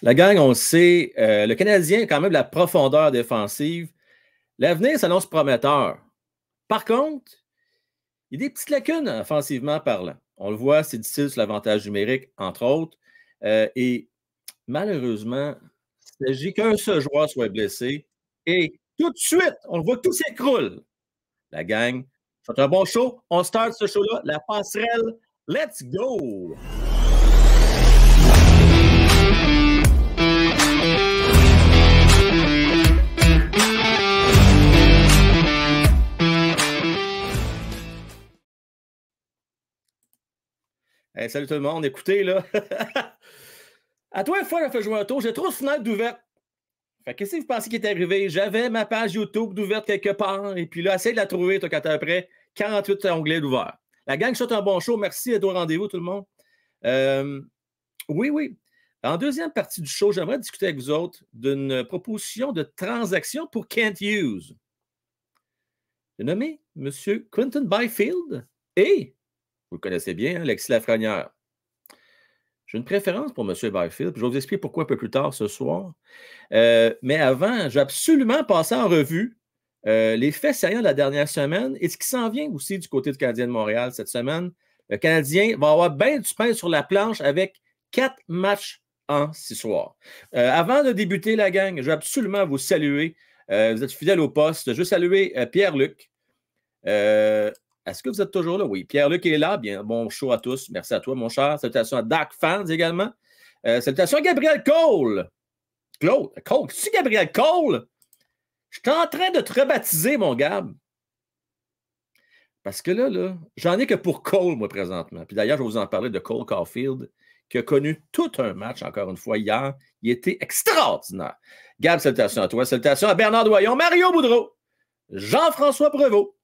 La gang, on le sait, euh, le Canadien a quand même la profondeur défensive. L'avenir s'annonce prometteur. Par contre, il y a des petites lacunes offensivement parlant. On le voit, c'est difficile sur l'avantage numérique, entre autres. Euh, et malheureusement, il s'agit qu'un seul joueur soit blessé. Et tout de suite, on voit voit, tout s'écroule. La gang, c'est un bon show. On start ce show-là, la passerelle. Let's go! Eh, salut tout le monde, écoutez là. à toi, une fois, j'ai fait jouer un tour, j'ai trop de fenêtres qu'est-ce que vous pensez qui est arrivé? J'avais ma page YouTube d'ouverte quelque part, et puis là, essaye de la trouver, toi, quand t'es prêt. 48 onglets d'ouvert. La gang chante un bon show, merci et au rendez-vous, tout le monde. Euh, oui, oui. En deuxième partie du show, j'aimerais discuter avec vous autres d'une proposition de transaction pour Kent Hughes. J'ai nommé M. Quentin Byfield et vous le connaissez bien, hein, l'ex Lafrenière. J'ai une préférence pour M. Byfield. Je vais vous expliquer pourquoi un peu plus tard ce soir. Euh, mais avant, je vais absolument passer en revue euh, les faits sérieux de la dernière semaine et ce qui s'en vient aussi du côté du Canadien de Montréal cette semaine. Le Canadien va avoir bien du pain sur la planche avec quatre matchs en ce soir. Euh, avant de débuter la gang, je vais absolument vous saluer. vous êtes fidèles au poste. Je veux saluer Pierre-Luc. Est-ce que vous êtes toujours là? Oui. Pierre-Luc est là. Bien, bon show à tous. Merci à toi, mon cher. Salutations à Dark Fans également. Euh, salutations à Gabriel Cole. Claude, Cole. tu Gabriel Cole? Je suis en train de te rebaptiser, mon Gab. Parce que là, là j'en ai que pour Cole, moi, présentement. Puis d'ailleurs, je vais vous en parler de Cole Caulfield, qui a connu tout un match, encore une fois, hier. Il était extraordinaire. Gab, salutations à toi. Salutations à Bernard Doyon, Mario Boudreau, Jean-François Prevost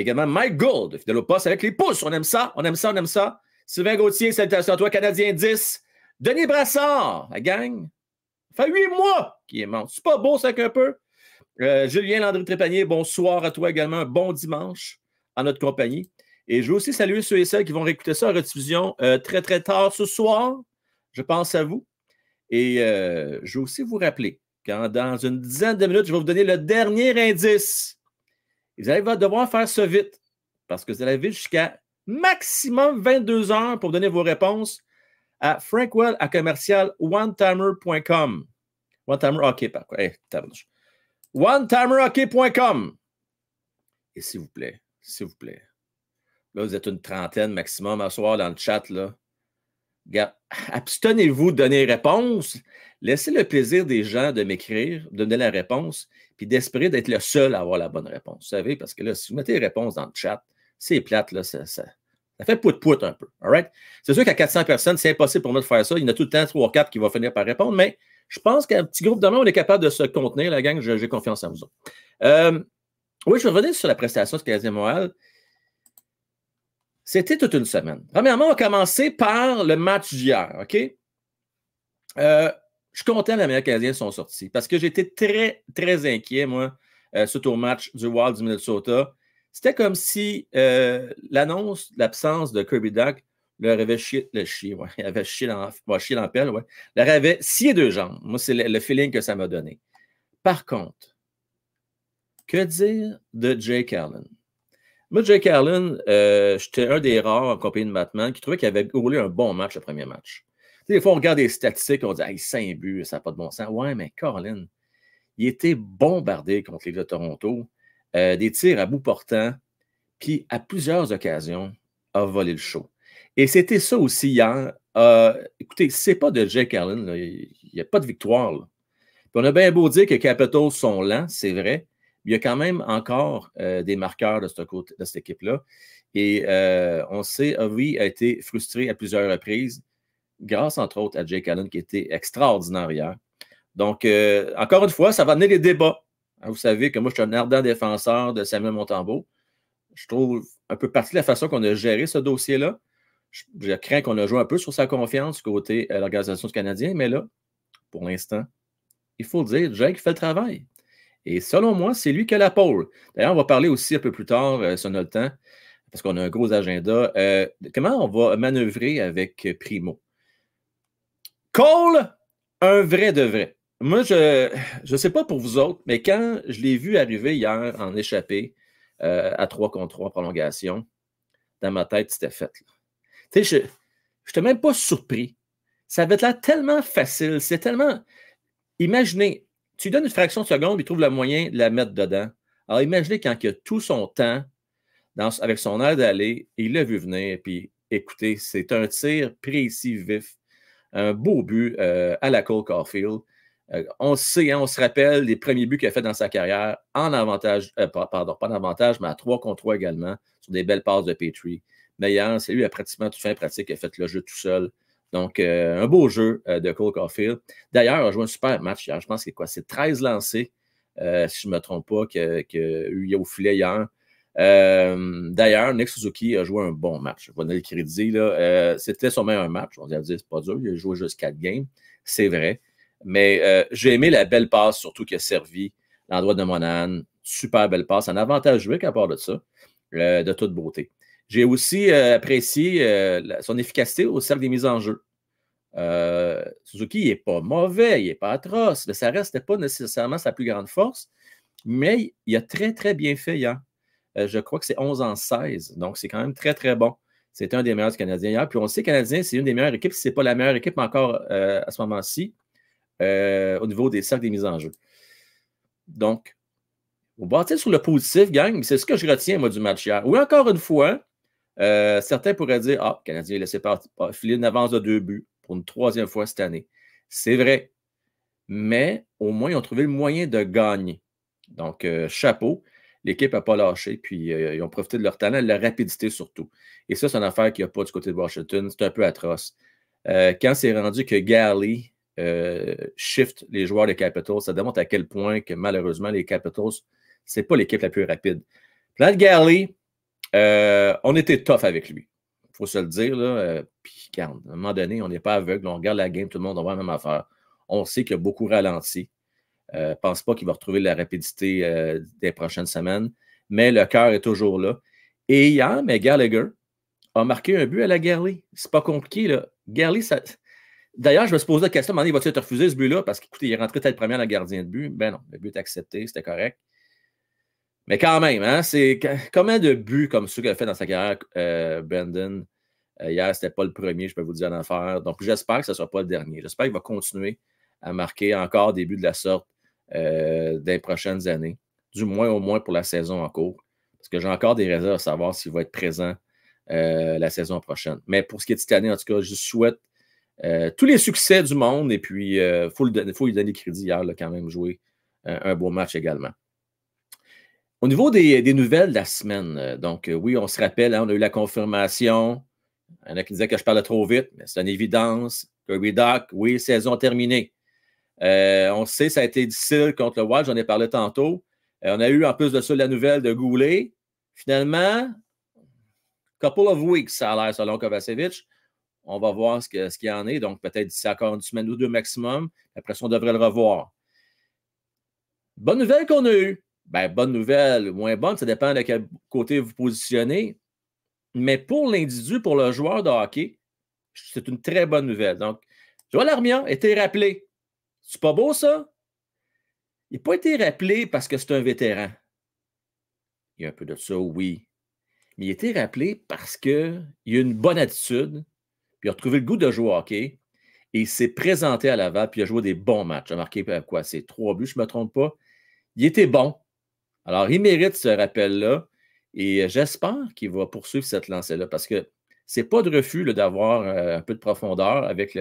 également Mike Gould, fidèle au poste avec les pouces. On aime ça, on aime ça, on aime ça. Sylvain Gauthier, salutations à toi, Canadien 10. Denis Brassard, la gang. Ça fait huit mois qu'il est mort. C'est pas beau, ça, qu'un peu. Euh, Julien Landry Trépanier, bonsoir à toi également. bon dimanche à notre compagnie. Et je veux aussi saluer ceux et celles qui vont réécouter ça en rediffusion euh, très, très tard ce soir. Je pense à vous. Et euh, je veux aussi vous rappeler quand dans une dizaine de minutes, je vais vous donner le dernier indice vous allez devoir faire ça vite parce que vous allez jusqu'à maximum 22 heures pour donner vos réponses à frankwell à commercial onetimer.com. par quoi? onetimerhockey.com. Et s'il vous plaît, s'il vous plaît. Là, vous êtes une trentaine maximum à soir dans le chat. Là. Abstenez-vous de donner réponse. Laissez le plaisir des gens de m'écrire, de donner la réponse puis d'espérer d'être le seul à avoir la bonne réponse. Vous savez, parce que là, si vous mettez les réponses dans le chat, c'est plate, là, ça, fait pout-pout un peu. C'est sûr qu'à 400 personnes, c'est impossible pour moi de faire ça. Il y en a tout le temps 3 ou 4 qui vont finir par répondre, mais je pense qu'un petit groupe demain, on est capable de se contenir, la gang. J'ai confiance en vous euh, oui, je vais revenir sur la prestation du Canadien Montréal. C'était toute une semaine. Premièrement, on va commencer par le match d'hier, OK? Euh, je suis content que les Américains sont sortis parce que j'étais très, très inquiet, moi, euh, suite au match du Wild du Minnesota. C'était comme si euh, l'annonce l'absence de Kirby Duck leur avait chié, le chier, ouais, avait chié dans, ouais, leur avait scié deux jambes. Moi, c'est le, feeling que ça m'a donné. Par contre, que dire de Jay Carlin? Moi, Jay Carlin, euh, j'étais un des rares en compagnie de Batman qui trouvait qu'il avait roulé un bon match le premier match des fois, on regarde des statistiques, on dit Hey, 5 buts, ça n'a pas de bon sens. Ouais, mais Colin, il était bombardé contre les de Toronto, euh, des tirs à bout portant, puis à plusieurs occasions, a volé le show. Et c'était ça aussi hier. Euh, écoutez, c'est pas de Jake Allen, il n'y a pas de victoire. on a bien beau dire que Capitals sont lents, c'est vrai, mais il y a quand même encore euh, des marqueurs de, cette équipe-là. Et euh, on sait, oui, a été frustré à plusieurs reprises grâce entre autres à Jake Allen qui était extraordinaire hier. Donc, euh, encore une fois, ça va amener des débats. Hein, vous savez que moi, je suis un ardent défenseur de Samuel Montembeau. Je trouve un peu partie de la façon qu'on a géré ce dossier-là. Je, crains qu'on a joué un peu sur sa confiance du côté euh, de l'organisation du Canadien, mais là, pour l'instant, il faut le dire, Jake fait le travail. Et selon moi, c'est lui qui a la pôle. D'ailleurs, on va parler aussi un peu plus tard, euh, on a le temps, parce qu'on a un gros agenda. comment on va manœuvrer avec Primo? Cole, un vrai de vrai. Moi, je ne sais pas pour vous autres, mais quand je l'ai vu arriver hier en échappée euh, à 3 contre 3 prolongation, dans ma tête, c'était fait. Tu sais, je n'étais même pas surpris. Ça avait l'air tellement facile. C'est tellement. Imaginez, tu donnes une fraction de seconde, il trouve le moyen de la mettre dedans. Alors, imaginez quand il a tout son temps avec son air d'aller, il l'a vu venir, puis écoutez, c'est un tir précis, vif, un euh, beau but euh, à la Cole Caulfield. Euh, on sait, hein, on se rappelle les premiers buts qu'il a fait dans sa carrière en avantage, pardon, pas en avantage, mais à 3 contre 3 également, sur des belles passes de Petrie. hier, hein, c'est lui qui a pratiquement tout fait pratique, il a fait le jeu tout seul. Donc, un beau jeu de Cole Caulfield. D'ailleurs, il a joué un super match hier. Je pense que c'est quoi? C'est 13 lancés, si je ne me trompe pas, qu'il y a eu au filet hier. Euh, d'ailleurs, Nick Suzuki a joué un bon match. Euh, c'était son un match. On va dire, c'est pas dur. Il a joué juste quatre games. C'est vrai. Mais euh, j'ai aimé la belle passe, surtout qui a servi l'endroit de Monane. Super belle passe. Un avantage joué à part de ça, de toute beauté. J'ai aussi apprécié son efficacité au cercle des mises en jeu. Suzuki n'est pas mauvais, il n'est pas atroce, mais ça reste pas nécessairement sa plus grande force. Mais il a très, très bien fait hein. Euh, je crois que c'est 11 en 16. Donc, c'est quand même très, très bon. C'est un des meilleurs Canadiens hier. Puis on sait que le Canadien, c'est une des meilleures équipes, si ce n'est pas la meilleure équipe encore euh, à ce moment-ci, euh, au niveau des cercles des mises en jeu. Donc, on bâtissez sur le positif, gang. C'est ce que je retiens, moi, du match hier. Oui, encore une fois, certains pourraient dire Ah, le Canadien a laissé filer une avance de deux buts pour une troisième fois cette année. C'est vrai. Mais au moins, ils ont trouvé le moyen de gagner. Donc, chapeau l'équipe n'a pas lâché, puis euh, ils ont profité de leur talent, de leur rapidité surtout. Et ça, c'est une affaire qu'il n'y a pas du côté de Washington. C'est un peu atroce. Euh, quand c'est rendu que Galley euh, shift les joueurs des Capitals, ça démontre à quel point que malheureusement, les Capitals, c'est pas l'équipe la plus rapide. Plant Galley, on était tough avec lui. Il faut se le dire. Là, puis, à un moment donné, on n'est pas aveugle. On regarde la game, tout le monde, on voit la même affaire. On sait qu'il a beaucoup ralenti ne euh, pense pas qu'il va retrouver la rapidité euh, des prochaines semaines, mais le cœur est toujours là. Et hier, mais Gallagher a marqué un but à la Ce C'est pas compliqué, là. D'ailleurs, je me suis posé la question, il va il te refuser ce but-là? Parce qu'écoutez, il est rentré tête première à le gardien de but. Ben non, le but est accepté, c'était correct. Mais quand même, hein, c'est combien de buts comme ceux qu'il a fait dans sa carrière, euh, Brandon? hier, c'était pas le premier, je peux vous dire, d'en faire. Donc, j'espère que ce ne sera pas le dernier. J'espère qu'il va continuer à marquer encore des buts de la sorte euh, des prochaines années, du moins au moins pour la saison en cours, parce que j'ai encore des réserves à savoir s'il va être présent euh, la saison prochaine. Mais pour ce qui est de cette année, en tout cas, je souhaite euh, tous les succès du monde et puis il faut, lui donner crédit hier, là, quand même jouer un beau match également. Au niveau des, nouvelles de la semaine, donc oui, on se rappelle, hein, on a eu la confirmation. Il y en a qui disaient que je parlais trop vite, mais c'est une évidence. Kirby Doc, oui, saison terminée. Euh, on sait ça a été difficile contre le Wild, j'en ai parlé tantôt. Euh, on a eu en plus de ça la nouvelle de Goulet. Finalement, couple of weeks, ça a l'air selon Kovacevic. On va voir ce, qu'il y en est. Donc, peut-être d'ici encore une semaine ou deux maximum. Après ça, on devrait le revoir. Bonne nouvelle qu'on a eue. Ben, bonne nouvelle moins bonne, ça dépend de quel côté vous positionnez. Mais pour l'individu, pour le joueur de hockey, c'est une très bonne nouvelle. Donc, Joël Armia a été rappelé c'est pas beau, ça? Il n'a pas été rappelé parce que c'est un vétéran. Il y a un peu de ça, oui. Mais il a été rappelé parce qu'il a une bonne attitude, puis il a retrouvé le goût de jouer au hockey, et il s'est présenté à Laval, puis il a joué des bons matchs. Il a marqué euh, quoi? C'est trois buts, je ne me trompe pas. Il était bon. Alors, il mérite ce rappel-là, et euh, j'espère qu'il va poursuivre cette lancée-là, parce que ce n'est pas de refus d'avoir euh, un peu de profondeur avec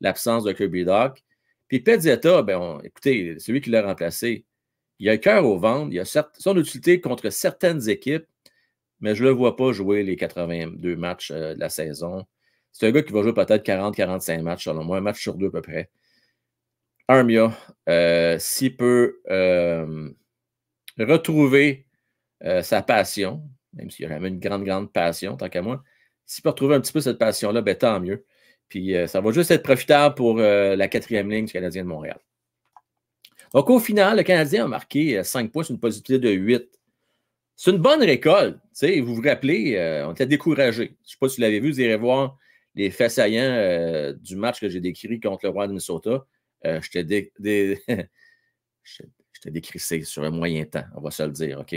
l'absence de Kirby Doc. Puis Pezzetta, ben écoutez, celui qui l'a remplacé, il a le cœur au ventre, il a son utilité contre certaines équipes, mais je ne le vois pas jouer les 82 matchs euh, de la saison. C'est un gars qui va jouer peut-être 40-45 matchs, selon moi, un match sur deux à peu près. Armia, euh, s'il peut euh, retrouver sa passion, même s'il a jamais une grande, grande passion, tant qu'à moi, s'il peut retrouver un petit peu cette passion-là, ben, tant mieux. Puis euh, ça va juste être profitable pour euh, la quatrième ligne du Canadien de Montréal. Donc, au final, le Canadien a marqué 5 euh, points sur une possibilité de 8. C'est une bonne récolte. Vous vous rappelez, on était découragé. Je ne sais pas si vous l'avez vu, vous irez voir les faits saillants du match que j'ai décrit contre le roi de Minnesota. je t'ai dé... sur un moyen temps, on va se le dire, OK?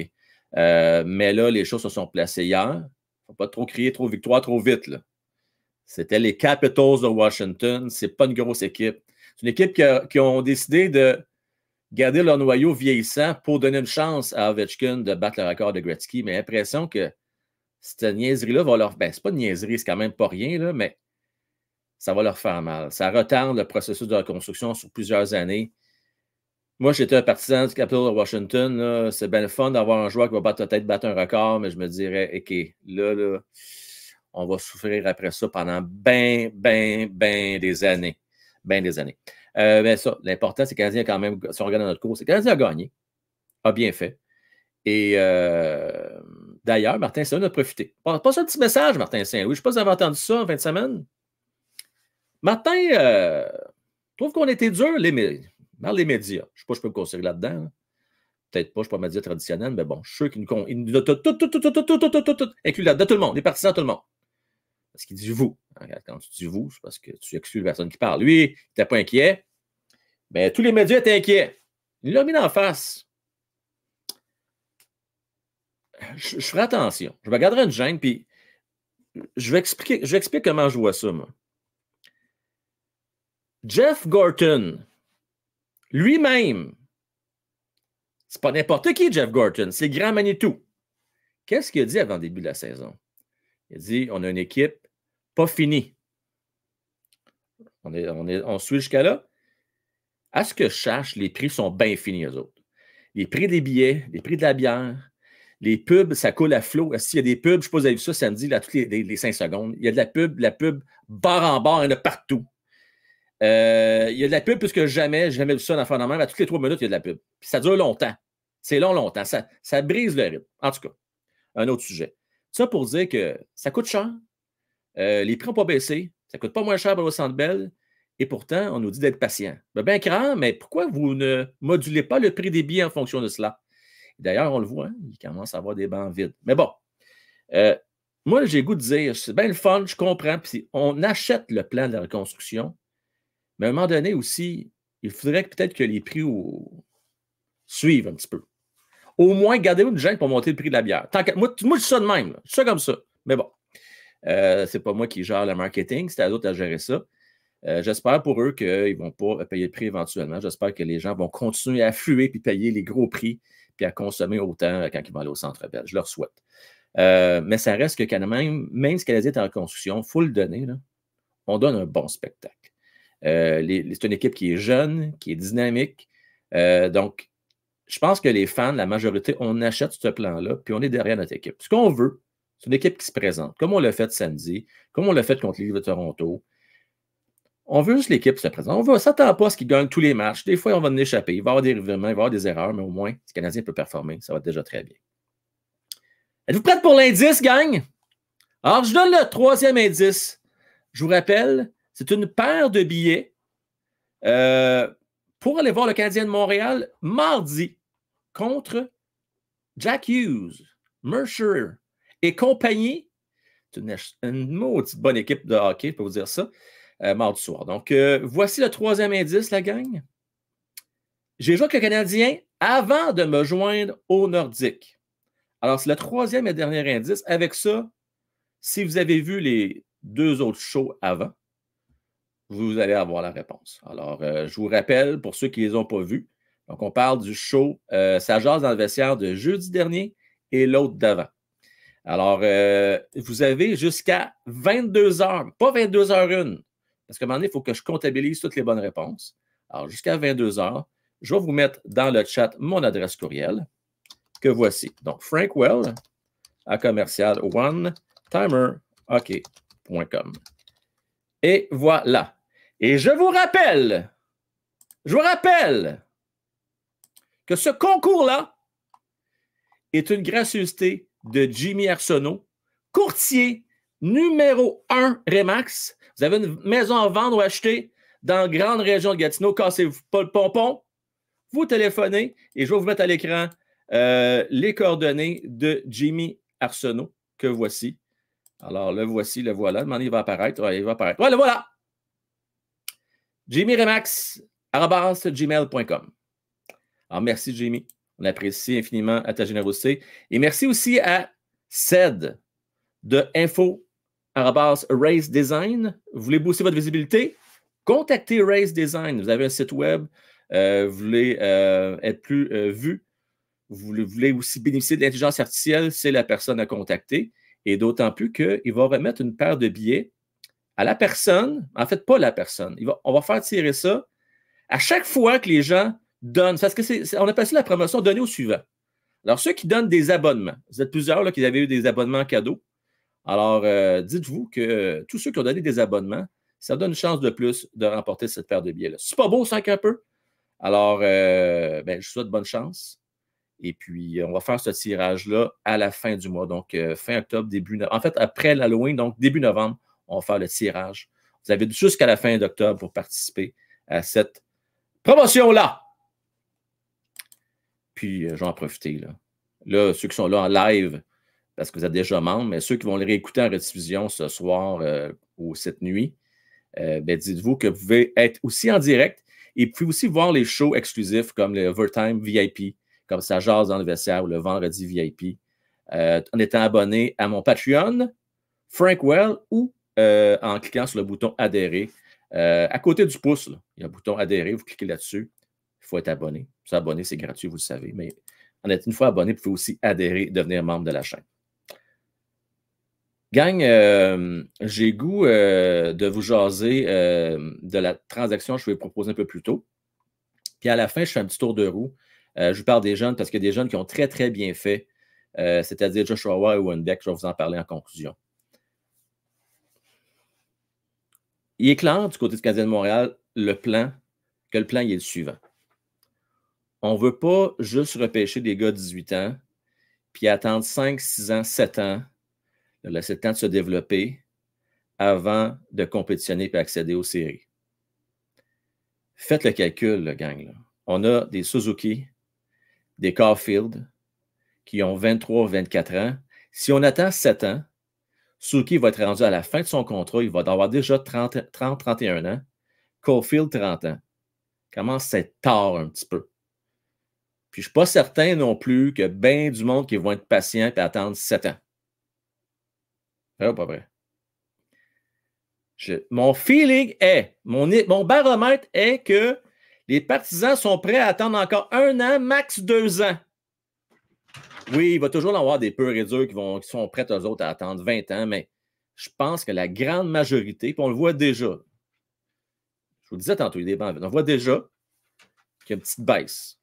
mais là, les choses se sont placées hier. Il ne faut pas trop crier trop victoire trop vite. Là. C'était les Capitals de Washington. Ce n'est pas une grosse équipe. C'est une équipe qui, ont décidé de garder leur noyau vieillissant pour donner une chance à Ovechkin de battre le record de Gretzky. Mais j'ai l'impression que cette niaiserie-là va leur. Ben, c'est pas une niaiserie, c'est quand même pas rien, mais ça va leur faire mal. Ça retarde le processus de reconstruction sur plusieurs années. Moi, j'étais un partisan du Capitals de Washington. C'est bien le fun d'avoir un joueur qui va peut-être battre un record, mais je me dirais, OK, là, là on va souffrir après ça pendant bien, bien, bien des années. Bien des années. Euh, ben ça, l'important, c'est que a quand même, si on regarde notre course, c'est Canadien a gagné, a bien fait. Et d'ailleurs, Martin Saint-Louis a profité. Pas, ça un petit message, Martin Saint-Louis. Je ne sais pas si vous avez entendu ça en fin de semaine. Martin, euh, trouve qu'on était dur les, dans les médias. Je ne sais pas si je peux me construire là-dedans. Peut-être pas, je ne suis pas média traditionnel, mais bon, je suis sûr qu'il nous, nous, tout, tout, tout, tout, tout, tout, tout, tout, tout, inclus là tout, tout le monde, les partisans, tout le monde. Parce qu'il dit vous. Hein, quand tu dis vous, c'est parce que tu excuses la personne qui parle. Lui, il n'était pas inquiet. Mais ben, tous les médias étaient inquiets. Il l'a mis en face. Je, ferai attention. Je me garderai une gêne, puis je vais expliquer, comment je vois ça, Jeff Gorton, lui-même, c'est pas n'importe qui, Jeff Gorton, c'est Grand Manitou. Qu'est-ce qu'il a dit avant le début de la saison? Il a dit on a une équipe pas fini. On, suit jusqu'à là. À ce que je cherche, les prix sont bien finis, eux autres. Les prix des billets, les prix de la bière, les pubs, ça coule à flot. S'il y a des pubs, je ne sais pas si vous avez vu ça samedi, là, toutes les, cinq secondes, il y a de la pub, la pub, barre en barre, il y en a partout. Euh, il y a de la pub puisque que jamais, j'ai jamais vu ça dans le même. À toutes les trois minutes, il y a de la pub. ça dure longtemps. C'est long, longtemps. Ça, ça brise le rythme. En tout cas, un autre sujet. Ça pour dire que ça coûte cher, euh, les prix n'ont pas baissé. Ça ne coûte pas moins cher pour le Centre Bell. Et pourtant, on nous dit d'être patient. Ben, bien, bien mais pourquoi vous ne modulez pas le prix des billets en fonction de cela? D'ailleurs, on le voit, hein, il commence à avoir des bancs vides. Mais bon, euh, moi, j'ai goût de dire, c'est bien le fun, je comprends. Puis on achète le plan de la reconstruction, mais à un moment donné aussi, il faudrait peut-être que les prix suivent un petit peu. Au moins, gardez-vous une gêne pour monter le prix de la bière. Tant que... moi, moi, je suis ça de même. ça comme ça. Mais bon. Ce euh, c'est pas moi qui gère le marketing, c'est à d'autres à gérer ça. Euh, j'espère pour eux qu'ils ne vont pas payer le prix éventuellement. J'espère que les gens vont continuer à fuir puis payer les gros prix puis à consommer autant quand ils vont aller au centre belge. Je leur souhaite. Euh, mais ça reste que quand même, même ce qu'elle est en construction, il faut le donner. Là. On donne un bon spectacle. c'est une équipe qui est jeune, qui est dynamique. donc, je pense que les fans, la majorité, on achète ce plan-là, puis on est derrière notre équipe. Ce qu'on veut, c'est une équipe qui se présente, comme on l'a fait samedi, comme on l'a fait contre l'île de Toronto. On veut juste l'équipe se présente. On ne s'attend pas à ce qu'ils gagnent tous les matchs. Des fois, on va en échapper. Il va y avoir des revirements, il va y avoir des erreurs, mais au moins, si le Canadien peut performer, ça va être déjà très bien. Êtes-vous prête pour l'indice, gang? Alors, je donne le troisième indice. Je vous rappelle, c'est une paire de billets euh, pour aller voir le Canadien de Montréal mardi contre Jack Hughes, Mercer, et compagnie. C'est une, une, bonne équipe de hockey, je vous dire ça, euh, mardi soir. Donc, euh, voici le troisième indice, la gang. J'ai joué avec le Canadien avant de me joindre au Nordique. Alors, c'est le troisième et dernier indice. Avec ça, si vous avez vu les deux autres shows avant, vous allez avoir la réponse. Alors, euh, je vous rappelle, pour ceux qui ne les ont pas vus, donc on parle du show Ça jase dans le vestiaire de jeudi dernier et l'autre d'avant. Alors, euh, vous avez jusqu'à 22 heures, pas 22 heures une, parce qu'à un moment donné, il faut que je comptabilise toutes les bonnes réponses. Alors, jusqu'à 22 heures, je vais vous mettre dans le chat mon adresse courriel que voici. Donc, frankwell à commercial one timercom Et voilà. Et je vous rappelle, je vous rappelle que ce concours-là est une gracieuseté de Jimmy Arsenault, courtier numéro 1 Remax. Vous avez une maison à vendre ou acheter dans la grande région de Gatineau. Cassez-vous pas le pompon. Vous téléphonez et je vais vous mettre à l'écran euh, les coordonnées de Jimmy Arsenault, que voici. Alors, le voici, le voilà. Demandez, il va apparaître. il va apparaître. Oui, le voilà. Jimmy Remax, gmail.com. Alors, merci, Jimmy. On apprécie infiniment à ta générosité. Et merci aussi à Ced de info Race Design. Vous voulez booster votre visibilité? Contactez Race Design. Vous avez un site web, euh, vous voulez euh, être plus euh, vu, vous voulez aussi bénéficier de l'intelligence artificielle, c'est la personne à contacter. Et d'autant plus qu'il va remettre une paire de billets à la personne, en fait, pas la personne. on va faire tirer ça à chaque fois que les gens donne, Parce que c'est, on a passé la promotion donnée au suivant. Alors, ceux qui donnent des abonnements, vous êtes plusieurs là, qui avaient eu des abonnements cadeaux. Alors, euh, dites-vous que tous ceux qui ont donné des abonnements, ça donne une chance de plus de remporter cette paire de billets-là. C'est pas beau, ça, un peu. Alors, euh, ben, je vous souhaite bonne chance. Et puis, on va faire ce tirage-là à la fin du mois, donc euh, fin octobre, début novembre. En fait, après l'Halloween, donc début novembre, on va faire le tirage. Vous avez jusqu'à la fin d'octobre pour participer à cette promotion-là. Puis, euh, j'en profiter. Là. là, ceux qui sont là en live, parce que vous êtes déjà membres, mais ceux qui vont les réécouter en rediffusion ce soir euh, ou cette nuit, euh, ben, dites-vous que vous pouvez être aussi en direct et puis aussi voir les shows exclusifs comme le Overtime VIP, comme ça jase dans le vestiaire ou le vendredi VIP, en étant abonné à mon Patreon, Frankwell ou en cliquant sur le bouton adhérer. à côté du pouce, il y a un bouton adhérer, vous cliquez là-dessus il faut être abonné. S'abonner, c'est gratuit, vous le savez, mais en être une fois abonné, vous pouvez aussi adhérer, devenir membre de la chaîne. Gang, euh, j'ai goût euh, de vous jaser euh, de la transaction que je vous ai proposée un peu plus tôt. Puis à la fin, je fais un petit tour de roue. je vous parle des jeunes parce qu'il y a des jeunes qui ont très, très bien fait, c'est-à-dire Joshua Roy et Wendek. Je vais vous en parler en conclusion. Il est clair, du côté du Canadien Montréal, le plan, que le plan est le suivant on ne veut pas juste repêcher des gars de 18 ans, puis attendre 5, 6 ans, 7 ans, de laisser le temps de se développer avant de compétitionner et accéder aux séries. Faites le calcul, le gang. On a des Suzuki, des Caulfield qui ont 23, 24 ans. Si on attend 7 ans, Suzuki va être rendu à la fin de son contrat. Il va avoir déjà 30, 30 31 ans. Caulfield, 30 ans. Comment à être tard un petit peu. Puis je ne suis pas certain non plus que bien du monde qui va être patient et attendre 7 ans. Vrai pas vrai? mon feeling est, mon, baromètre est que les partisans sont prêts à attendre encore un an, max deux ans. Oui, il va toujours y avoir des peurs et durs qui, vont, qui sont prêts, aux autres, à attendre 20 ans, mais je pense que la grande majorité, puis on le voit déjà, je vous disais tantôt, il dépend, on voit déjà qu'il y a une petite baisse.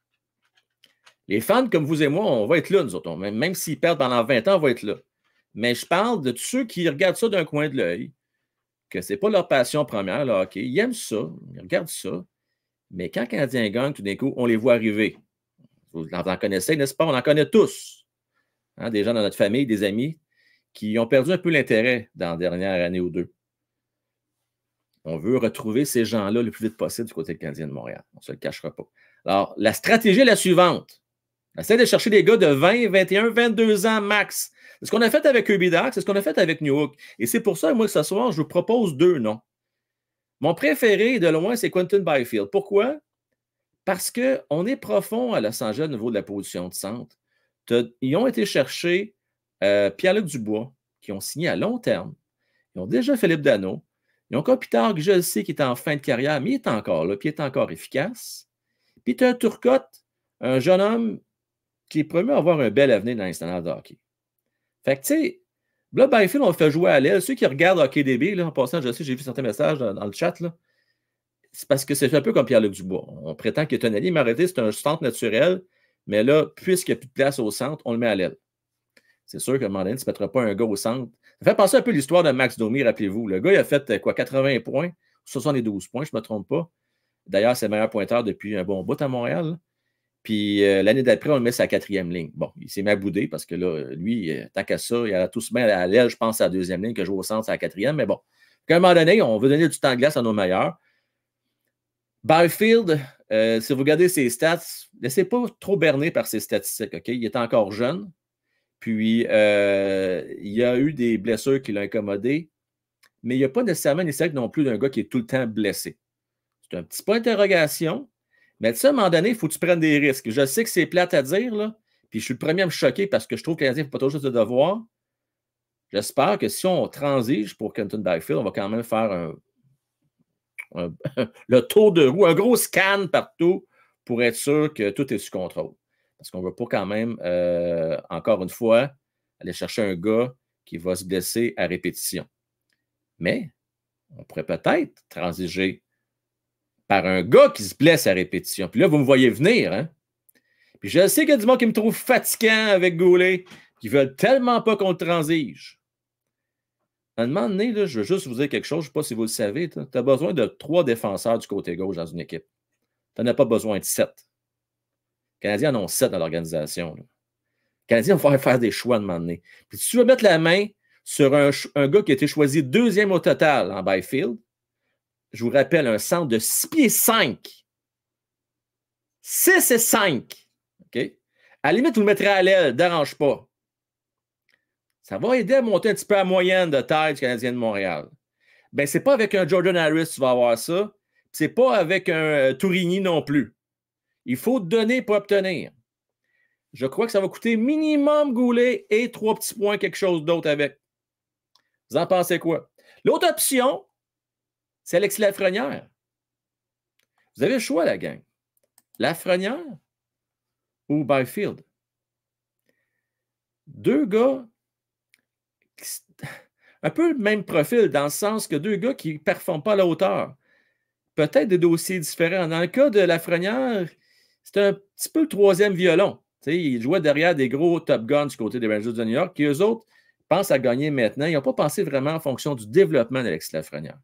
Les fans comme vous et moi, on va être là, nous autres. Même s'ils perdent pendant 20 ans, on va être là. Mais je parle de ceux qui regardent ça d'un coin de l'œil, que ce n'est pas leur passion première, Là, Ils aiment ça, ils regardent ça. Mais quand les Canadiens gagnent, tout d'un coup, on les voit arriver. Vous en connaissez, n'est-ce pas? On en connaît tous. Hein, des gens dans notre famille, des amis, qui ont perdu un peu l'intérêt dans la dernière année ou deux. On veut retrouver ces gens-là le plus vite possible du côté de Canadien de Montréal. On ne se le cachera pas. Alors, la stratégie est la suivante. Essaye de chercher des gars de 20, 21, 22 ans max. C'est ce qu'on a fait avec Kirby c'est ce qu'on a fait avec New Et c'est pour ça, moi, ce soir, je vous propose deux noms. Mon préféré, de loin, c'est Quentin Byfield. Pourquoi? Parce qu'on est profond à Los Angeles au niveau de la position de centre. Ils ont été chercher euh, Pierre-Luc Dubois, qui ont signé à long terme. Ils ont déjà Philippe Dano. Ils ont que je sais, qui est en fin de carrière, mais il est encore là, puis il est encore efficace. Puis tu as Turcotte, un jeune homme qui est promu à avoir un bel avenir dans l'instant de hockey. Fait que, tu sais, là, on fait jouer à l'aile. Ceux qui regardent HockeyDB, là, en passant, je sais, j'ai vu certains messages dans, le chat, c'est parce que c'est un peu comme Pierre-Luc Dubois. On prétend que mais arrêtez, c'est un centre naturel, mais là, puisqu'il n'y a plus de place au centre, on le met à l'aile. C'est sûr que tu ne se mettra pas un gars au centre. Ça fait penser un peu l'histoire de Max Domi, rappelez-vous. Le gars, il a fait euh, quoi, 80 points, 72 points, je ne me trompe pas. D'ailleurs, c'est le meilleur pointeur depuis un bon bout à Montréal. Puis euh, l'année d'après, on le met sa quatrième ligne. Bon, il s'est mis à bouder parce que là, lui, il euh, tant qu'à ça, il a tout se à l'aile, je pense, à la deuxième ligne, que je joue au centre, à la quatrième. Mais bon, à un moment donné, on veut donner du temps de glace à nos meilleurs. Byfield, euh, si vous regardez ses stats, ne laissez pas trop berner par ses statistiques, OK? Il est encore jeune. Puis, il y a eu des blessures qui l'ont incommodé. Mais il n'y a pas nécessairement une non plus d'un gars qui est tout le temps blessé. C'est un petit point d'interrogation, mais tu à un moment donné, il faut que tu prennes des risques. Je sais que c'est plate à dire, là, puis je suis le premier à me choquer parce que je trouve que les ne font pas toujours de devoir. J'espère que si on transige pour Kenton Backfield, on va quand même faire le tour de roue, un gros scan partout pour être sûr que tout est sous contrôle. Parce qu'on ne veut pas quand même, euh, encore une fois, aller chercher un gars qui va se blesser à répétition. Mais on pourrait peut-être transiger par un gars qui se blesse à répétition. Puis là, vous me voyez venir, hein? Puis je sais qu'il y a du monde qui me trouve fatigant avec Goulet, qui veulent tellement pas qu'on transige. À un moment donné, je veux juste vous dire quelque chose, je ne sais pas si vous le savez, tu as besoin de trois défenseurs du côté gauche dans une équipe. Tu n'en as pas besoin de sept. Les Canadiens en ont sept dans l'organisation. Les Canadiens vont faire des choix à un moment donné. Puis si tu veux mettre la main sur un, un gars qui a été choisi deuxième au total en Byfield, je vous rappelle, un centre de 6 pieds 5. 6 et 5. OK? À la limite, vous le mettrez à l'aile, ne dérange pas. Ça va aider à monter un petit peu à moyenne de taille du Canadien de Montréal. Ben, Ce n'est pas avec un Jordan Harris que tu vas avoir ça. Ce n'est pas avec un euh, Tourigny non plus. Il faut donner pour obtenir. Je crois que ça va coûter minimum Goulet et trois petits points, quelque chose d'autre avec. Vous en pensez quoi? L'autre option, c'est Alexis Lafrenière. Vous avez le choix, la gang. Lafrenière ou Byfield. Deux gars, un peu le même profil, dans le sens que deux gars qui ne performent pas à la hauteur. Peut-être des dossiers différents. Dans le cas de Lafrenière, c'est un petit peu le troisième violon. T'sais, il jouait derrière des gros Top Guns du côté des Rangers de New York, qui eux autres pensent à gagner maintenant. Ils n'ont pas pensé vraiment en fonction du développement d'Alexis Lafrenière.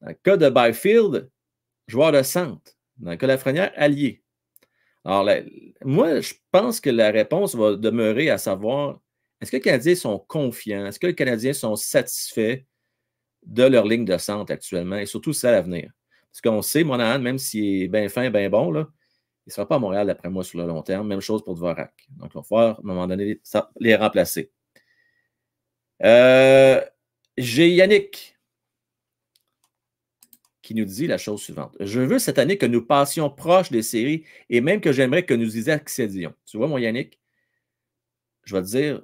Dans le cas de Byfield, joueur de centre. Dans le cas de Lafrenière, allié. Alors, moi, je pense que la réponse va demeurer à savoir est-ce que les Canadiens sont confiants? Est-ce que les Canadiens sont satisfaits de leur ligne de centre actuellement et surtout celle à l'avenir? Parce qu'on sait, Monahan, même s'il est bien fin, bien bon, il ne sera pas à Montréal, d'après moi, sur le long terme. Même chose pour Dvorak. Donc, on va falloir, à un moment donné, les remplacer. Euh, j'ai Yannick qui nous dit la chose suivante. Je veux cette année que nous passions proches des séries et même que j'aimerais que nous y accédions. Tu vois, mon Yannick, je vais te dire,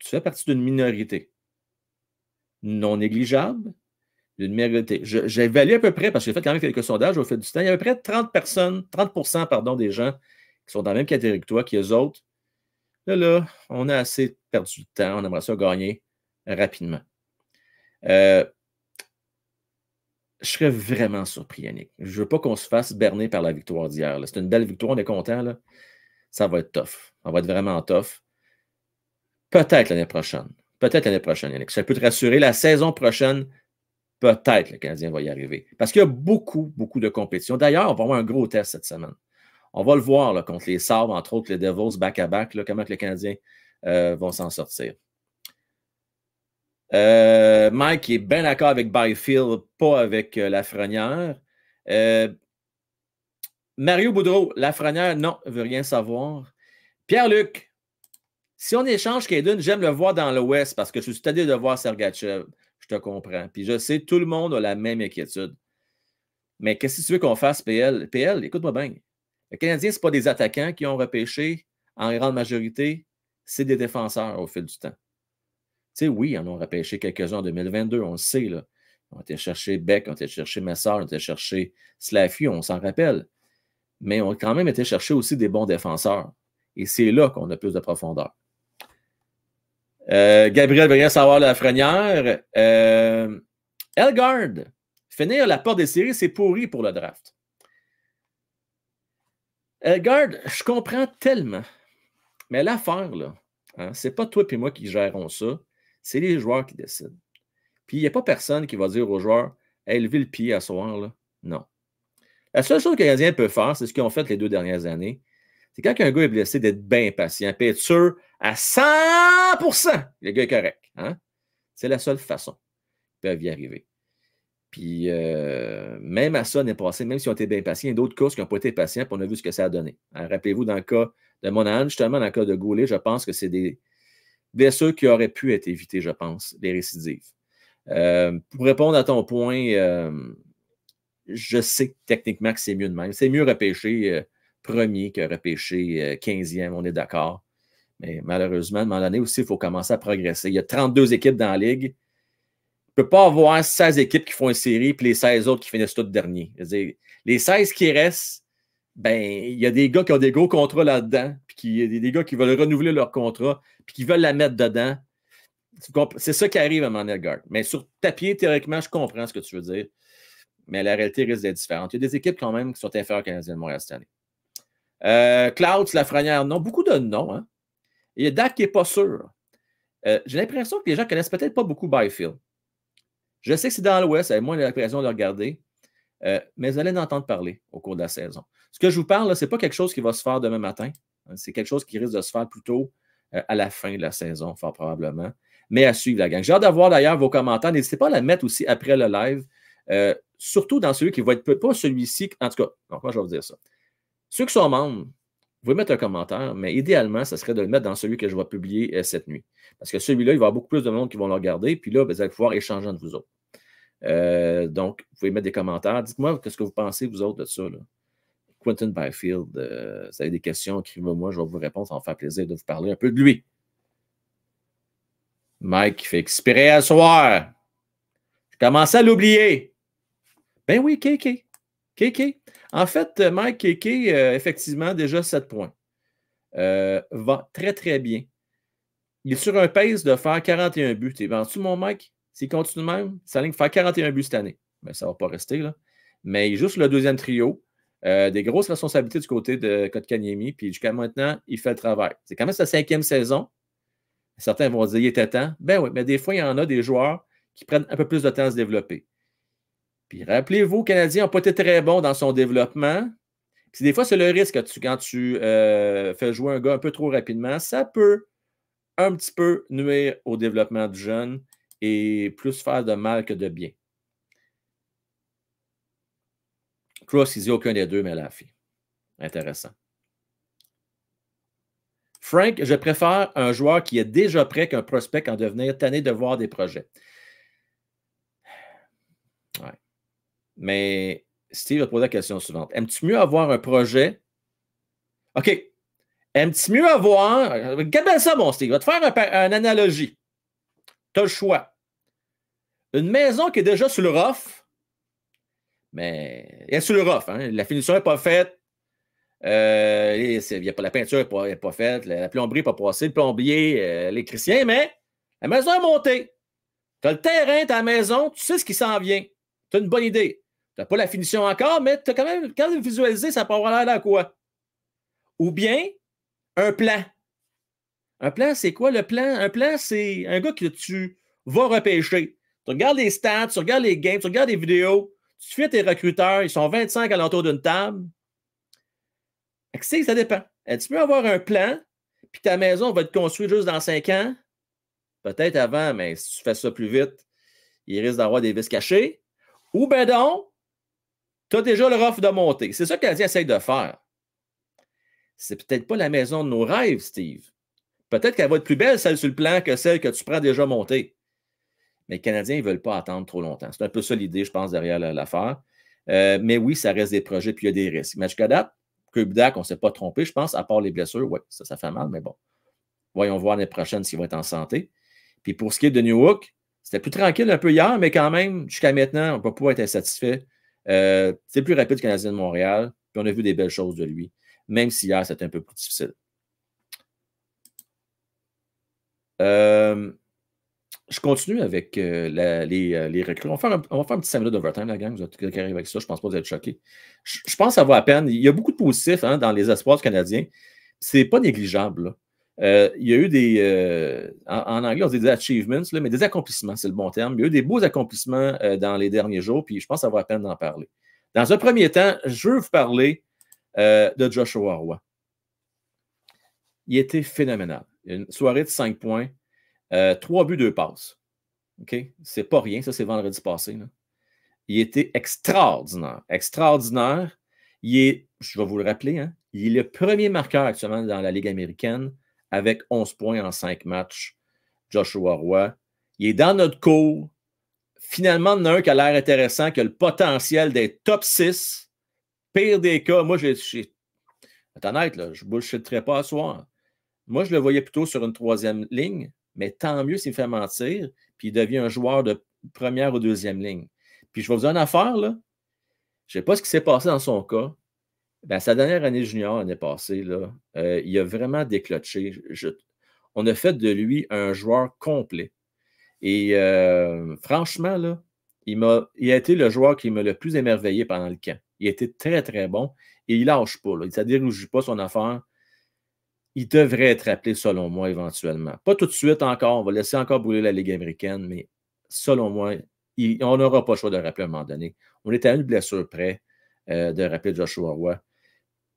tu fais partie d'une minorité non négligeable, d'une minorité. J'ai évalué à peu près, parce que j'ai fait quand même quelques sondages au fil du temps, il y a à peu près 30 personnes, 30 pardon, des gens qui sont dans la même catégorie que toi, qui eux autres. Là, là, on a assez perdu de temps, on aimerait ça gagner rapidement. Euh, je serais vraiment surpris, Yannick. Je ne veux pas qu'on se fasse berner par la victoire d'hier. C'est une belle victoire, on est content. Ça va être tough. On va être vraiment tough. Peut-être l'année prochaine. Peut-être l'année prochaine, Yannick. Ça peut te rassurer. La saison prochaine, peut-être le Canadien va y arriver. Parce qu'il y a beaucoup, beaucoup de compétitions. D'ailleurs, on va avoir un gros test cette semaine. On va le voir contre les Sabres, entre autres les Devils back-à-back, comment que les Canadiens euh, vont s'en sortir. Euh, Mike est bien d'accord avec Byfield, pas avec la euh, Lafrenière. Euh, Mario Boudreau, Lafrenière, non, veut rien savoir. Pierre-Luc, si on échange Kaden, j'aime le voir dans l'Ouest parce que je suis tanné de voir Sergachev. Je te comprends. Puis je sais, tout le monde a la même inquiétude. Mais qu'est-ce que tu veux qu'on fasse, PL? PL, écoute-moi bien. Les Canadiens, ce pas des attaquants qui ont repêché en grande majorité, c'est des défenseurs au fil du temps sais, oui, on en ont repêché quelques-uns en 2022, on le sait. Là. On était chercher Beck, on était chercher Messard, on était chercher Slaffy, on s'en rappelle. Mais on a quand même été chercher aussi des bons défenseurs. Et c'est là qu'on a plus de profondeur. Euh, Gabriel bien savoir la frenière. Euh, Elgard, finir la porte des séries, c'est pourri pour le draft. Elgard, je comprends tellement. Mais l'affaire, là, hein, c'est pas toi et moi qui gérons ça. C'est les joueurs qui décident. Puis il n'y a pas personne qui va dire aux joueurs hey, levez le pied à soir. Là. Non. La seule chose que les Canadiens peuvent faire, c'est ce qu'ils ont fait les deux dernières années. C'est quand un gars est blessé, d'être bien patient, puis être sûr à 100 le gars est correct. Hein. C'est la seule façon qu'ils peuvent y arriver. Puis euh, même à ça, n'est passé, même si on était bien patient, il y a d'autres courses qui n'ont pas été patients, puis on a vu ce que ça a donné. Hein, rappelez-vous, dans le cas de Monahan, justement, dans le cas de Goulet, je pense que c'est des, ceux qui auraient pu être évités, je pense, les récidives. Euh, pour répondre à ton point, euh, je sais techniquement que c'est mieux de même. C'est mieux repêcher euh, premier que repêcher 15e, on est d'accord. Mais malheureusement, à un moment aussi, il faut commencer à progresser. Il y a 32 équipes dans la ligue. Il ne peut pas avoir 16 équipes qui font une série puis les 16 autres qui finissent toutes dernier. Les 16 qui restent, ben, il y a des gars qui ont des gros contrats là-dedans, puis il y a des gars qui veulent renouveler leur contrat, puis qui veulent la mettre dedans. C'est ça qui arrive à mon Mais sur papier, théoriquement, je comprends ce que tu veux dire. Mais la réalité risque d'être différente. Il y a des équipes quand même qui sont inférieures Canadiens de Montréal cette année. Euh, la Lafrenière, non. Beaucoup de noms. Hein. Il y a Dak qui n'est pas sûr. Euh, j'ai l'impression que les gens ne connaissent peut-être pas beaucoup Byfield. Je sais que c'est dans l'Ouest, moi moins l'impression de le regarder. Euh, mais vous allez en entendre parler au cours de la saison. Ce que je vous parle, ce n'est pas quelque chose qui va se faire demain matin. C'est quelque chose qui risque de se faire plutôt euh, à la fin de la saison, fort probablement. Mais à suivre la gang. J'ai hâte d'avoir d'ailleurs vos commentaires. N'hésitez pas à la mettre aussi après le live. Euh, surtout dans celui qui va être pas celui-ci. En tout cas, donc moi je vais vous dire ça. Ceux qui sont membres, vous pouvez mettre un commentaire, mais idéalement, ce serait de le mettre dans celui que je vais publier euh, cette nuit. Parce que celui-là, il va y avoir beaucoup plus de monde qui vont le regarder, puis là, ben, vous allez pouvoir échanger entre vous autres. donc, vous pouvez mettre des commentaires. Dites-moi ce que vous pensez, vous autres, de ça. Là. Quentin Byfield. Euh, si vous avez des questions, écrivez-moi, je vais vous répondre. Ça va me faire plaisir de vous parler un peu de lui. Mike fait expirer à soir. Je commence à l'oublier. Ben oui, KK. KK. En fait, euh, Mike KK, euh, effectivement, déjà 7 points. va très, très bien. Il est sur un pace de faire 41 buts. Tu es venu mon Mike? S'il continue de même, sa ligne faire 41 buts cette année. Mais ben, ça ne va pas rester, là. Mais juste le deuxième trio, euh, des grosses responsabilités du côté de Kotkaniemi, puis jusqu'à maintenant, il fait le travail. C'est quand même sa cinquième saison. Certains vont dire il était temps. Ben oui, mais des fois, il y en a des joueurs qui prennent un peu plus de temps à se développer. Puis rappelez-vous, Canadiens n'ont pas été très bons dans son développement. Puis des fois, c'est le risque quand tu, quand tu euh, fais jouer un gars un peu trop rapidement. Ça peut un petit peu nuire au développement du jeune et plus faire de mal que de bien. Cross, il dit aucun des deux, mais la fille. Intéressant. Frank, je préfère un joueur qui est déjà prêt qu'un prospect en devenir tanné de voir des projets. Mais Steve va te poser la question suivante. Aimes-tu mieux avoir un projet? OK. Aimes-tu mieux avoir. Regarde ça, mon Steve. Je vais te faire une analogie. Tu as le choix. Une maison qui est déjà sur le rough mais il est sur le rough. Hein? La finition n'est euh, pas faite. la peinture n'est pas, faite. La, plomberie n'est pas passée. Le plombier, euh, les mais la maison est montée. Tu as le terrain, tu la maison, tu sais ce qui s'en vient. Tu as une bonne idée. Tu n'as pas la finition encore, mais tu quand même, quand même ça peut avoir l'air d'un quoi? Ou bien un plan. Un plan, c'est quoi le plan? Un plan, c'est un gars que tu vas repêcher. Tu regardes les stats, tu regardes les games, tu regardes les vidéos, tu fais tes recruteurs, ils sont 25 alentour d'une table. ça dépend. Tu peux avoir un plan, puis ta maison va être construite juste dans 5 ans. Peut-être avant, mais si tu fais ça plus vite, il risque d'avoir des vis cachées. Ou ben donc, tu as déjà le offre de monter. C'est ça que Canadien essaie de faire. C'est peut-être pas la maison de nos rêves, Steve. Peut-être qu'elle va être plus belle, celle sur le plan, que celle que tu prends déjà montée mais les Canadiens, ils ne veulent pas attendre trop longtemps. C'est un peu ça l'idée, je pense, derrière l'affaire. Euh, mais oui, ça reste des projets, puis il y a des risques. Mais jusqu'à date, Kubdak, on ne s'est pas trompé, je pense, à part les blessures. Oui, ça, ça fait mal, mais bon. Voyons voir l'année prochaine s'il vont être en santé. Puis pour ce qui est de Newhook, c'était plus tranquille un peu hier, mais quand même, jusqu'à maintenant, on ne peut pas être insatisfait. Euh, c'est plus rapide que le Canadien de Montréal, puis on a vu des belles choses de lui, même si hier, c'était un peu plus difficile. Euh, je continue avec euh, euh, les, recrues. On va, faire un, petit 5 d'overtime, la gang. Vous êtes quelqu'un avec ça. Je ne pense pas que vous être choqués. Je, pense que ça vaut à peine. Il y a beaucoup de positifs hein, dans les espoirs canadiens. C'est pas négligeable. Euh, il y a eu des. en, anglais, on dit des achievements, mais des accomplissements, c'est le bon terme. Il y a eu des beaux accomplissements dans les derniers jours, puis je pense que ça vaut à peine d'en parler. Dans un premier temps, je veux vous parler de Joshua Roy. Il était phénoménal. Une soirée de 5 points, 3 euh, trois buts, deux passes. OK? C'est pas rien. Ça, c'est vendredi passé. Il était extraordinaire. Extraordinaire. Il est, je vais vous le rappeler, hein, il est le premier marqueur actuellement dans la Ligue américaine avec 11 points en 5 matchs. Joshua Roy. Il est dans notre cours. Finalement, il y en a un qui a l'air intéressant, qui a le potentiel d'être top 6. Pire des cas, moi, j'ai. là, je ne bullshitterai pas ce soir. Moi, je le voyais plutôt sur une troisième ligne mais tant mieux s'il fait mentir, puis il devient un joueur de première ou deuxième ligne. Puis je vais vous dire une affaire, là. Je ne sais pas ce qui s'est passé dans son cas. sa dernière année junior, l'année passée, là, euh, il a vraiment déclenché. on a fait de lui un joueur complet. Et euh, franchement, là, il, a, il été le joueur qui m'a le plus émerveillé pendant le camp. Il était très, très bon et il lâche pas. à Il ne j'ai pas son affaire il devrait être appelé, selon moi, éventuellement. Pas tout de suite encore, on va laisser encore brûler la Ligue américaine, mais selon moi, on n'aura pas le choix de rappeler à un moment donné. On est à une blessure près euh, de rappeler Joshua Roy,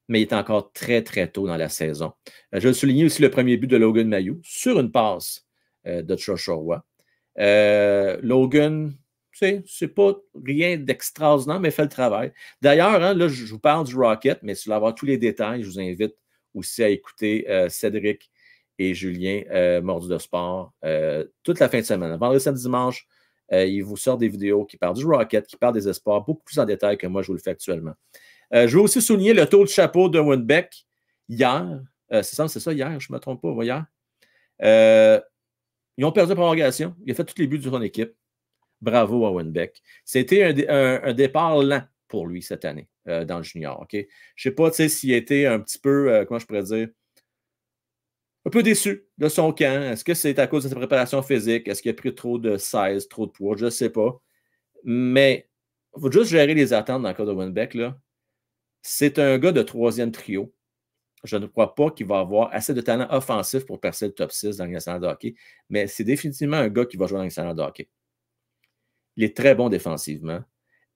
mais il est encore très, très tôt dans la saison. Euh, je vais souligner aussi le premier but de Logan Mayou sur une passe euh, de Joshua Roy. Logan, c'est pas rien d'extraordinaire, mais fait le travail. D'ailleurs, hein, là, je vous parle du Rocket, mais si vous voulez avoir tous les détails, je vous invite aussi à écouter euh, Cédric et Julien euh, mordus de Sport euh, toute la fin de semaine. Vendredi, samedi, dimanche, il vous sort des vidéos qui parlent du Rocket, qui parlent des espoirs, beaucoup plus en détail que moi je vous le fais actuellement. je veux aussi souligner le taux de chapeau de Winbeck hier. c'est ça, hier, je ne me trompe pas, hier. ils ont perdu la prolongation. Il a fait tous les buts de son équipe. Bravo à Winbeck. C'était un départ lent pour lui cette année. Euh, dans le junior. Je ne sais pas s'il était un petit peu, euh, comment je pourrais dire, un peu déçu de son camp. Est-ce que c'est à cause de sa préparation physique? Est-ce qu'il a pris trop de 16, trop de poids? Je ne sais pas. Mais il faut juste gérer les attentes dans le cas de Winbeck. C'est un gars de troisième trio. Je ne crois pas qu'il va avoir assez de talent offensif pour percer le top 6 dans l'international de hockey, mais c'est définitivement un gars qui va jouer dans l'international de hockey. Il est très bon défensivement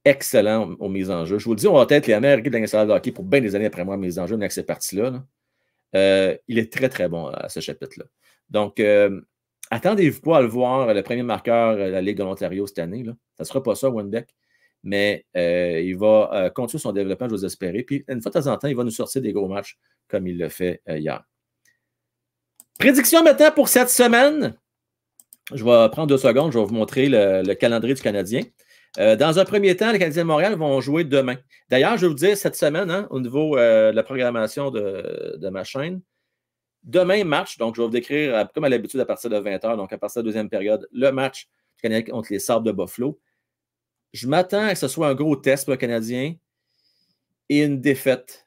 excellent aux, mises en jeu. Je vous le dis, on va être les qui équipes de la de pour bien des années après moi mes enjeux en mais avec cette partie-là. Euh, il est très, très bon euh, à ce chapitre-là. Donc, euh, attendez-vous pas à le voir, le premier marqueur de la Ligue de l'Ontario cette année. Là. Ça ne sera pas ça, Winbeck, mais il va continuer son développement, je vous espérer. Puis, une fois de temps en temps, il va nous sortir des gros matchs comme il le fait hier. Prédiction maintenant pour cette semaine. Je vais prendre deux secondes, je vais vous montrer le calendrier du Canadien. Euh, dans un premier temps, les Canadiens de Montréal vont jouer demain. D'ailleurs, je vais vous dire cette semaine, hein, au niveau euh, de la programmation de, ma chaîne, demain match, donc je vais vous décrire, euh, comme à l'habitude, à partir de 20h, donc à partir de la deuxième période, le match Canadien contre les Sables de Buffalo. Je m'attends à que ce soit un gros test pour le Canadien et une défaite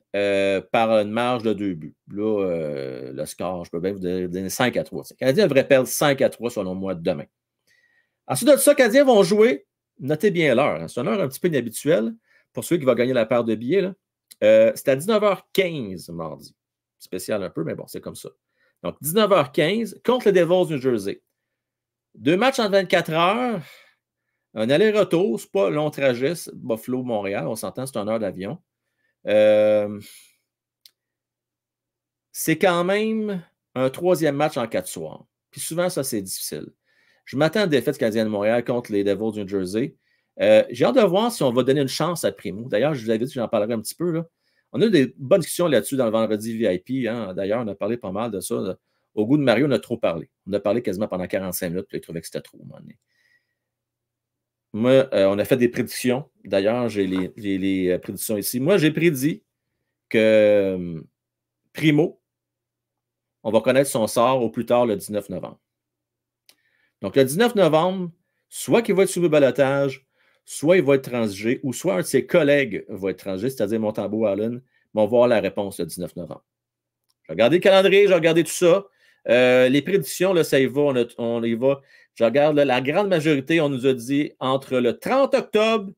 par une marge de deux buts. Là, le score, je peux bien vous donner 5 à 3. Les Canadiens devrait perdre 5 à 3 selon moi demain. Ensuite de ça, les Canadiens vont jouer notez bien l'heure. Hein. C'est une heure un petit peu inhabituelle pour celui qui va gagner la paire de billets. Euh, c'est à 19h15 mardi. Spécial un peu, mais bon, c'est comme ça. Donc, 19h15 contre les Devils New Jersey. Deux matchs en 24 heures. Un aller-retour, c'est pas long trajet, Buffalo-Montréal, on s'entend, c'est une heure d'avion. Euh, c'est quand même un troisième match en quatre soirs. Puis souvent, ça, c'est difficile. Je m'attends à une défaite canadienne de Montréal contre les Devils du New Jersey. Euh, j'ai hâte de voir si on va donner une chance à Primo. D'ailleurs, je vous invite, j'en parlerai un petit peu. On a eu des bonnes discussions là-dessus dans le vendredi VIP. Hein. D'ailleurs, on a parlé pas mal de ça. Au goût de Mario, on a trop parlé. On a parlé quasiment pendant 45 minutes, puis il trouvait que c'était trop. Moi, euh, on a fait des prédictions. D'ailleurs, j'ai les, les, euh, prédictions ici. Moi, j'ai prédit que Primo, on va connaître son sort au plus tard le 19 novembre. Donc, le 19 novembre, soit qu'il va être sous le balotage, soit il va être transgé ou soit un de ses collègues va être transgé, c'est-à-dire Montambeau Allen, vont va voir la réponse le 19 novembre. J'ai regardé le calendrier, j'ai regardé tout ça. Euh, les prédictions, ça y va, on, y va. Je regarde la grande majorité, on nous a dit entre le 30 octobre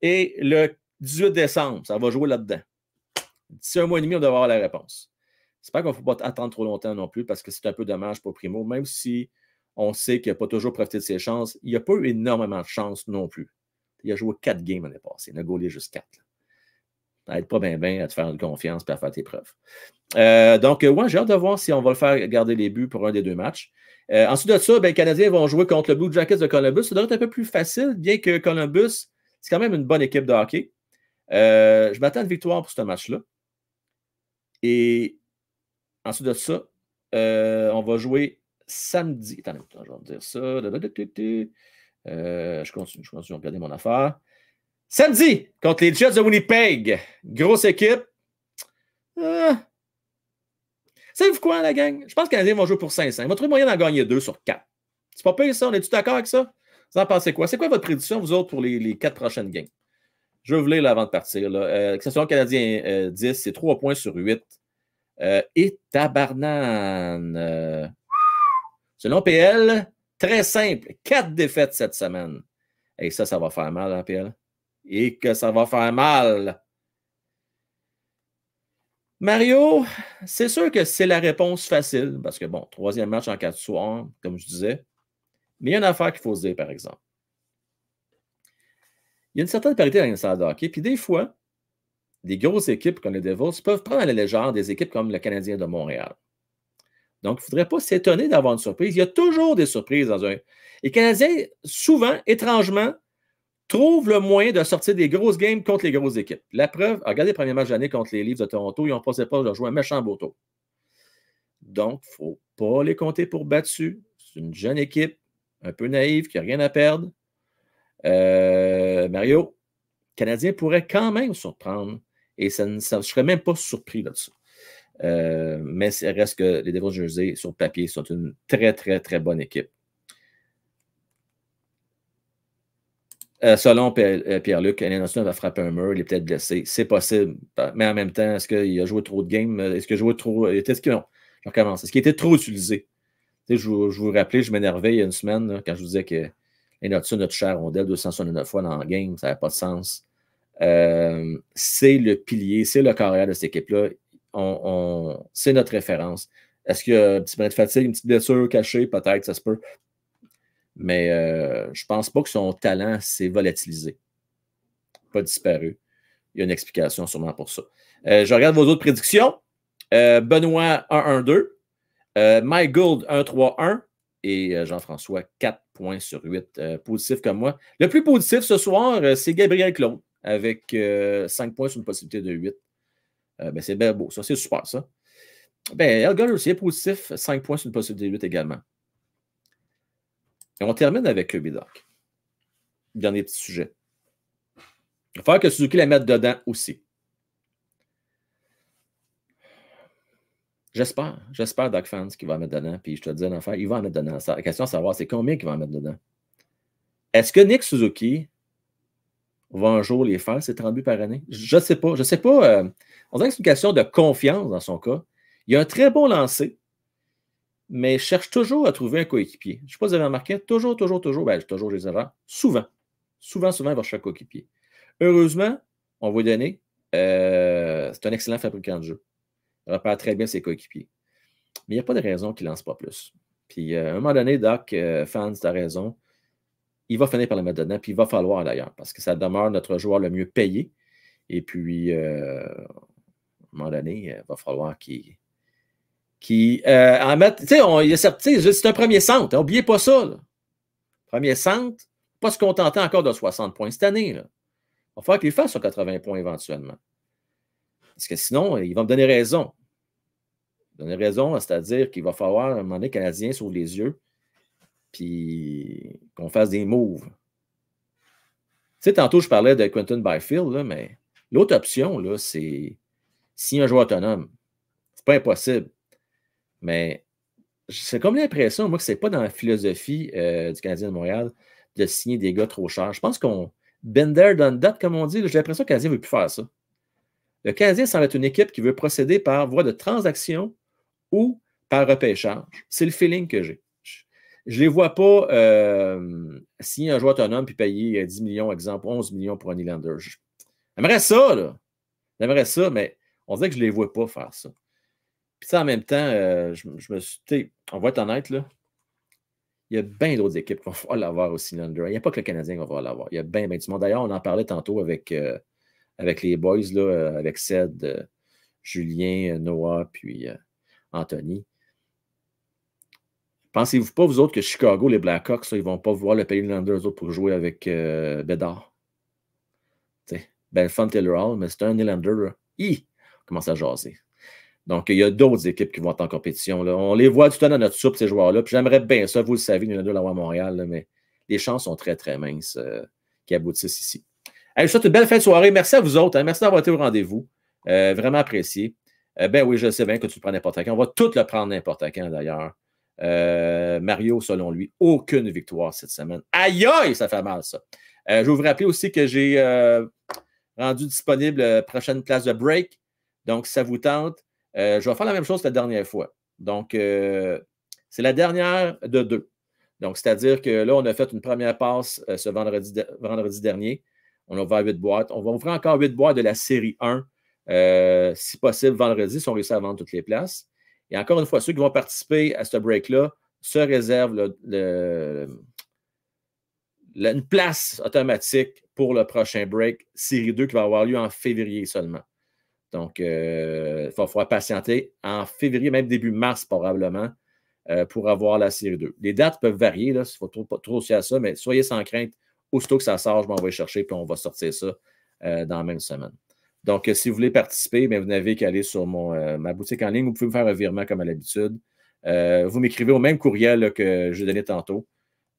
et le 18 décembre. Ça va jouer là-dedans. D'ici un mois et demi, on doit avoir la réponse. pas qu'on ne faut pas attendre trop longtemps non plus parce que c'est un peu dommage pour Primo, même si on sait qu'il n'a pas toujours profité de ses chances. Il n'a pas eu énormément de chances non plus. Il a joué quatre games l'année passée. Il a gaulé juste quatre. Ça n'aide pas bien bien à te faire une confiance et faire tes preuves. Euh, donc, moi, euh, ouais, j'ai hâte de voir si on va le faire garder les buts pour un des deux matchs. Euh, ensuite de ça, ben, les Canadiens vont jouer contre le Blue Jackets de Columbus. Ça devrait être un peu plus facile, bien que Columbus, c'est quand même une bonne équipe de hockey. je m'attends à une victoire pour ce match-là. Et ensuite de ça, on va jouer samedi. Attendez, je vais dire ça. Euh, je continue, je continue, regarder mon affaire. Samedi, contre les Jets de Winnipeg. Grosse équipe. Euh... Savez-vous quoi, la gang? Je pense que les Canadiens vont jouer pour 5-5. Ils vont trouver moyen d'en gagner 2 sur 4. C'est pas pire, ça? On est-tu d'accord avec ça? Vous en pensez quoi? C'est quoi votre prédiction, vous autres, pour les, les 4 prochaines games? Je veux vous lire avant de partir. Là. Euh, que ce soit Canadien 10, euh, c'est 3 points sur 8. et tabarnan Selon PL, très simple, quatre défaites cette semaine. Et ça, ça va faire mal, hein, PL? Et que ça va faire mal. Mario, c'est sûr que c'est la réponse facile, parce que bon, troisième match en quatre soirs, comme je disais. Mais il y a une affaire qu'il faut se dire, par exemple. Il y a une certaine parité dans l'instant de hockey, puis des fois, des grosses équipes comme les Devils peuvent prendre à la légère des équipes comme le Canadien de Montréal. Donc, il ne faudrait pas s'étonner d'avoir une surprise. Il y a toujours des surprises dans un. Les Canadiens, souvent, étrangement, trouvent le moyen de sortir des grosses games contre les grosses équipes. La preuve, regardez le premier match d'année contre les Leafs de Toronto, ils n'ont passé pas de jouer un méchant beau Donc, il ne faut pas les compter pour battus. C'est une jeune équipe, un peu naïve, qui n'a rien à perdre. Euh, Mario, les Canadiens pourraient quand même surprendre et ça ne, ça, je serais même pas surpris là-dessus. Euh, mais il reste que les Devils Jersey, sur papier, sont une très, très, très bonne équipe. Euh, selon euh, Pierre-Luc, Alain va frapper un mur, il est peut-être blessé. C'est possible. Mais en même temps, est-ce qu'il a joué trop de games? Est-ce qu'il a joué trop. Est-ce que non? Je Est-ce qu'il était trop utilisé? je, vous, je rappelais, je m'énervais il y a une semaine quand je vous disais que Alain notre cher rondelle, 269 fois dans le game, ça n'avait pas de sens. c'est le pilier, c'est le carrière de cette équipe-là c'est notre référence. Est-ce qu'il y a un petit brin de fatigue, une petite blessure cachée? Peut-être, ça se peut. Mais euh, je ne pense pas que son talent s'est volatilisé. Pas disparu. Il y a une explication sûrement pour ça. Euh, je regarde vos autres prédictions. Euh, Benoît 1-1-2. Mike Gould 1-3-1. Et Jean-François 4 points sur 8. positif comme moi. Le plus positif ce soir, c'est Gabriel Claude avec 5 points sur une possibilité de 8. Euh, ben c'est bien beau. Ça, c'est super, ça. Ben, Elgar aussi est positif. 5 points sur une possibilité 8 également. Et on termine avec Kirby Doc. Dernier petit sujet. Il va que Suzuki la mette dedans aussi. J'espère, j'espère, Doc Fans, qu'il va en mettre dedans. Puis je te dis une affaire, il va en mettre dedans. La question à savoir, c'est combien qu'il va en mettre dedans. Est-ce que Nick Suzuki on va un jour les faire, ces 30 buts par année? Je ne sais pas. Je sais pas. Euh, on dirait que c'est une question de confiance dans son cas. Il a un très bon lancer, mais cherche toujours à trouver un coéquipier. Je ne sais pas si vous avez remarqué, toujours, toujours, toujours, ben, toujours, les erreurs. Souvent, souvent, souvent, il va chercher un coéquipier. Heureusement, on va lui donner, euh, c'est un excellent fabricant de jeu. Il repère très bien ses coéquipiers. Mais il n'y a pas de raison qu'il ne lance pas plus. Puis, euh, à un moment donné, Doc, fans, tu as raison il va finir par le mettre dedans, puis il va falloir d'ailleurs, parce que ça demeure notre joueur le mieux payé. Et puis, euh, à un moment donné, euh, il va falloir qu'il qui euh, Tu sais, c'est un premier centre. N'oubliez hein, pas ça. Premier centre, pas se contenter encore de 60 points cette année. Il va falloir qu'il fasse 80 points éventuellement. Parce que sinon, il va me donner raison. Donner raison, c'est-à-dire qu'il va falloir, à un moment donné, Canadien, sous les yeux, puis qu'on fasse des moves. Tu sais, tantôt, je parlais de Quentin Byfield, là, mais l'autre option, là, c'est si un joueur autonome. C'est pas impossible. Mais j'ai comme l'impression, moi, que c'est pas dans la philosophie euh, du Canadien de Montréal de signer des gars trop chers. Je pense qu'on. Bender done that, comme on dit. J'ai l'impression que le Canadien ne veut plus faire ça. Le Canadien semble être une équipe qui veut procéder par voie de transaction ou par repêchage. C'est le feeling que j'ai. Je ne les vois pas euh, signer un joueur autonome puis payer 10 euh, millions, exemple, 11 millions pour un Nylander. J'aimerais ça, là. J'aimerais ça, mais on dirait que je ne les vois pas faire ça. Puis ça, en même temps, euh, je, me suis. On va être honnête, là. Il y a bien d'autres équipes qu'on va avoir aussi Nylander. Il n'y a pas que le Canadien qu'on va l'avoir. Il y a bien, bien du monde. D'ailleurs, on en parlait tantôt avec, euh, avec les boys, là, avec Ced, Julien, Noah, puis Anthony. Pensez-vous pas, vous autres, que Chicago, les Blackhawks, ils vont pas voir le pays l'un pour jouer avec euh, Bédard? T'sais, ben, fun Hall, mais c'est un Nylander. Il commence à jaser. Donc, il y a d'autres équipes qui vont être en compétition. Là. On les voit tout le temps dans notre soupe, ces joueurs-là. Puis j'aimerais bien ça, vous le savez, Nylander l'avoir à Montréal, mais les chances sont très, très minces euh, qu'ils aboutissent ici. Allez, je souhaite une belle fin de soirée. Merci à vous autres. Hein. Merci d'avoir été au rendez-vous. Euh, vraiment apprécié. ben oui, je sais bien que tu prends n'importe quand. On va tout le prendre n'importe quand, d'ailleurs. Euh, Mario, selon lui, aucune victoire cette semaine. Aïe, aïe, ça fait mal, ça. Euh, je vais vous rappeler aussi que j'ai euh, rendu disponible la prochaine place de break. Donc, si ça vous tente, je vais faire la même chose que la dernière fois. Donc, c'est la dernière de deux. Donc, c'est-à-dire que là, on a fait une première passe ce vendredi, vendredi dernier. On a ouvert huit boîtes. On va ouvrir encore huit boîtes de la série 1, si possible, vendredi, si on réussit à vendre toutes les places. Et encore une fois, ceux qui vont participer à ce break-là se réservent une place automatique pour le prochain break, série 2, qui va avoir lieu en février seulement. Donc, il va patienter en février, même début mars probablement, euh, pour avoir la série 2. Les dates peuvent varier, il ne faut trop, pas trop aussi à ça, mais soyez sans crainte. Aussitôt que ça sort, je m'en vais chercher, puis on va sortir ça euh, dans la même semaine. Donc, euh, si vous voulez participer, mais ben, vous n'avez qu'à aller sur mon, euh, ma boutique en ligne. Vous pouvez me faire un virement comme à l'habitude. Euh, vous m'écrivez au même courriel que je donnais tantôt.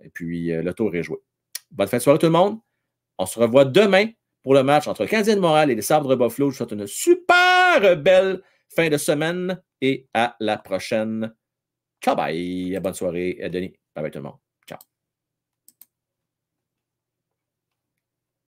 Et puis, le tour est joué. Bonne fin de soirée tout le monde. On se revoit demain pour le match entre Canadien de et les Sabres de Buffalo. Je vous souhaite une super belle fin de semaine et à la prochaine. Ciao, bye. Bonne soirée, Denis. Bye bye tout le monde.